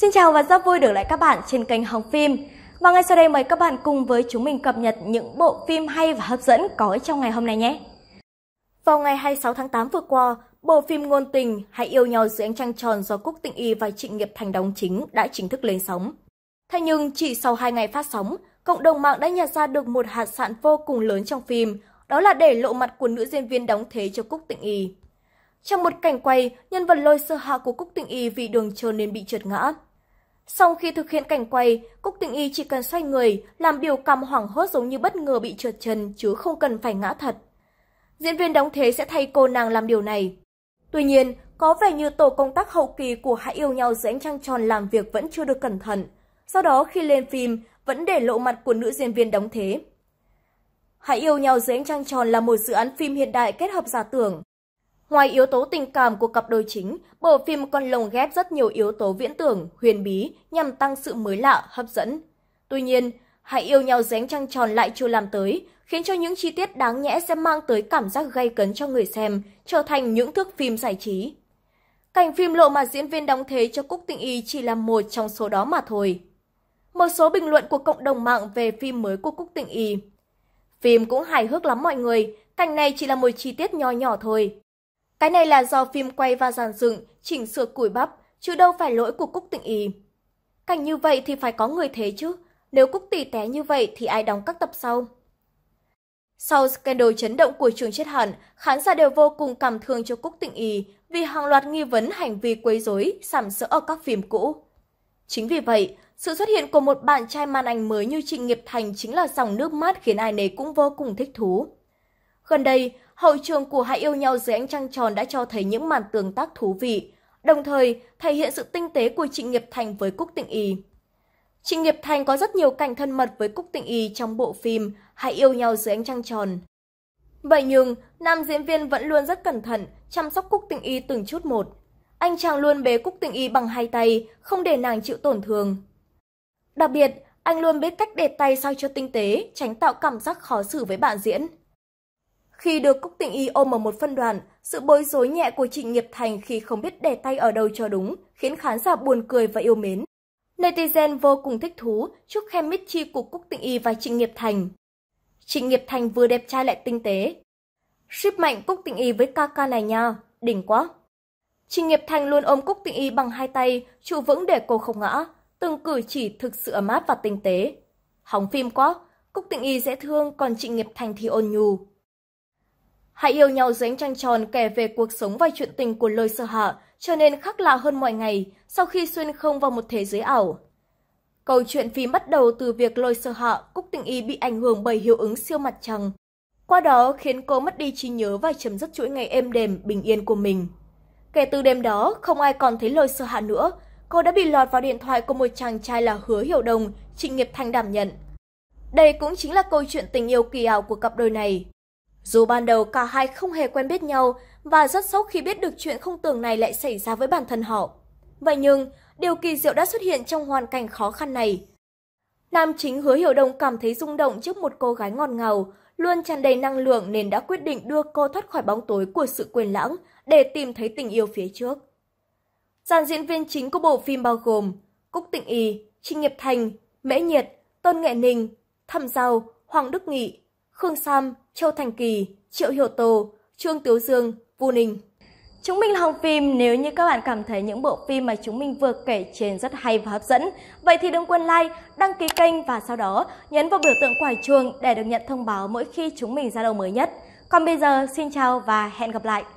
Xin chào và rất vui được lại các bạn trên kênh Hồng Phim. Và ngay sau đây mời các bạn cùng với chúng mình cập nhật những bộ phim hay và hấp dẫn có trong ngày hôm nay nhé. Vào ngày 26 tháng 8 vừa qua, bộ phim Ngôn Tình Hãy Yêu Nhau Dưới Ánh Trăng Tròn do Cúc Tịnh Y và Trịnh Nghiệp Thành đóng chính đã chính thức lên sóng. Thế nhưng chỉ sau 2 ngày phát sóng, cộng đồng mạng đã nhặt ra được một hạt sạn vô cùng lớn trong phim, đó là để lộ mặt của nữ diễn viên đóng thế cho Cúc Tịnh Y. Trong một cảnh quay, nhân vật lôi sơ hạ của Cúc Tịnh Y vì đường trơn nên bị trượt ngã. Sau khi thực hiện cảnh quay, Cúc Tịnh Y chỉ cần xoay người, làm biểu cảm hoảng hốt giống như bất ngờ bị trượt chân chứ không cần phải ngã thật. Diễn viên đóng thế sẽ thay cô nàng làm điều này. Tuy nhiên, có vẻ như tổ công tác hậu kỳ của Hãy yêu nhau dưới ánh trăng tròn làm việc vẫn chưa được cẩn thận. Sau đó khi lên phim, vẫn để lộ mặt của nữ diễn viên đóng thế. Hãy yêu nhau dưới ánh trăng tròn là một dự án phim hiện đại kết hợp giả tưởng. Ngoài yếu tố tình cảm của cặp đôi chính, bộ phim còn lồng ghép rất nhiều yếu tố viễn tưởng, huyền bí nhằm tăng sự mới lạ, hấp dẫn. Tuy nhiên, hãy yêu nhau dáng trăng tròn lại chưa làm tới, khiến cho những chi tiết đáng nhẽ sẽ mang tới cảm giác gây cấn cho người xem, trở thành những thước phim giải trí. Cảnh phim lộ mà diễn viên đóng thế cho Cúc Tịnh Y chỉ là một trong số đó mà thôi. Một số bình luận của cộng đồng mạng về phim mới của Cúc Tịnh Y. Phim cũng hài hước lắm mọi người, cảnh này chỉ là một chi tiết nho nhỏ thôi. Cái này là do phim quay và giàn dựng, chỉnh sửa củi bắp, chứ đâu phải lỗi của Cúc Tịnh Ý. Cảnh như vậy thì phải có người thế chứ, nếu Cúc tỷ té như vậy thì ai đóng các tập sau? Sau scandal chấn động của trường chết hẳn, khán giả đều vô cùng cảm thương cho Cúc Tịnh Ý vì hàng loạt nghi vấn hành vi quấy rối, sảm sỡ ở các phim cũ. Chính vì vậy, sự xuất hiện của một bạn trai màn ảnh mới như Trịnh Nghiệp Thành chính là dòng nước mát khiến ai nấy cũng vô cùng thích thú. Gần đây, hậu trường của Hãy yêu nhau dưới ánh trăng tròn đã cho thấy những màn tương tác thú vị, đồng thời thể hiện sự tinh tế của Trịnh Nghiệp Thành với Cúc Tịnh Y. Trịnh Nghiệp Thành có rất nhiều cảnh thân mật với Cúc Tịnh Y trong bộ phim Hãy yêu nhau dưới ánh trăng tròn. Vậy nhưng, nam diễn viên vẫn luôn rất cẩn thận, chăm sóc Cúc Tịnh Y từng chút một. Anh chàng luôn bế Cúc Tịnh Y bằng hai tay, không để nàng chịu tổn thương. Đặc biệt, anh luôn biết cách để tay sao cho tinh tế, tránh tạo cảm giác khó xử với bạn diễn. Khi được Cúc Tịnh Y ôm ở một phân đoạn, sự bối rối nhẹ của Trịnh Nghiệp Thành khi không biết để tay ở đâu cho đúng, khiến khán giả buồn cười và yêu mến. Netizen vô cùng thích thú, chúc khen mít chi của Cúc Tịnh Y và Trịnh Nghiệp Thành. Trịnh Nghiệp Thành vừa đẹp trai lại tinh tế. Ship mạnh Cúc Tịnh Y với ca ca này nha, đỉnh quá. Trịnh Nghiệp Thành luôn ôm Cúc Tịnh Y bằng hai tay, trụ vững để cô không ngã, từng cử chỉ thực sự ấm áp và tinh tế. Hóng phim quá, Cúc Tịnh Y dễ thương còn Trịnh Nghiệp Thành thì ôn nhu. Hãy yêu nhau dưới ánh trăng tròn kể về cuộc sống và chuyện tình của lời sơ hạ, trở nên khác lạ hơn mọi ngày sau khi xuyên không vào một thế giới ảo. Câu chuyện phim bắt đầu từ việc lôi sơ hạ Cúc Tình Y bị ảnh hưởng bởi hiệu ứng siêu mặt trăng. Qua đó khiến cô mất đi trí nhớ và chấm dứt chuỗi ngày êm đềm, bình yên của mình. Kể từ đêm đó, không ai còn thấy lôi sơ hạ nữa. Cô đã bị lọt vào điện thoại của một chàng trai là Hứa Hiểu Đồng, Trịnh Nghiệp Thanh đảm nhận. Đây cũng chính là câu chuyện tình yêu kỳ ảo của cặp đôi này. Dù ban đầu cả hai không hề quen biết nhau và rất sốc khi biết được chuyện không tưởng này lại xảy ra với bản thân họ. Vậy nhưng, điều kỳ diệu đã xuất hiện trong hoàn cảnh khó khăn này. Nam chính Hứa Hiểu đồng cảm thấy rung động trước một cô gái ngọt ngào, luôn tràn đầy năng lượng nên đã quyết định đưa cô thoát khỏi bóng tối của sự quyền lãng để tìm thấy tình yêu phía trước. Dàn diễn viên chính của bộ phim bao gồm Cúc Tịnh Y, Trinh Nghiệp Thành, Mễ Nhiệt, Tôn Nghệ Ninh, Thẩm giàu Hoàng Đức Nghị, Khương Sam, Châu Thành Kỳ, Triệu Hiểu Tô, Trương Tiếu Dương, Vu Ninh. Chúng mình là Hồng Phim, nếu như các bạn cảm thấy những bộ phim mà chúng mình vừa kể trên rất hay và hấp dẫn, vậy thì đừng quên like, đăng ký kênh và sau đó nhấn vào biểu tượng quả chuông để được nhận thông báo mỗi khi chúng mình ra đầu mới nhất. Còn bây giờ, xin chào và hẹn gặp lại!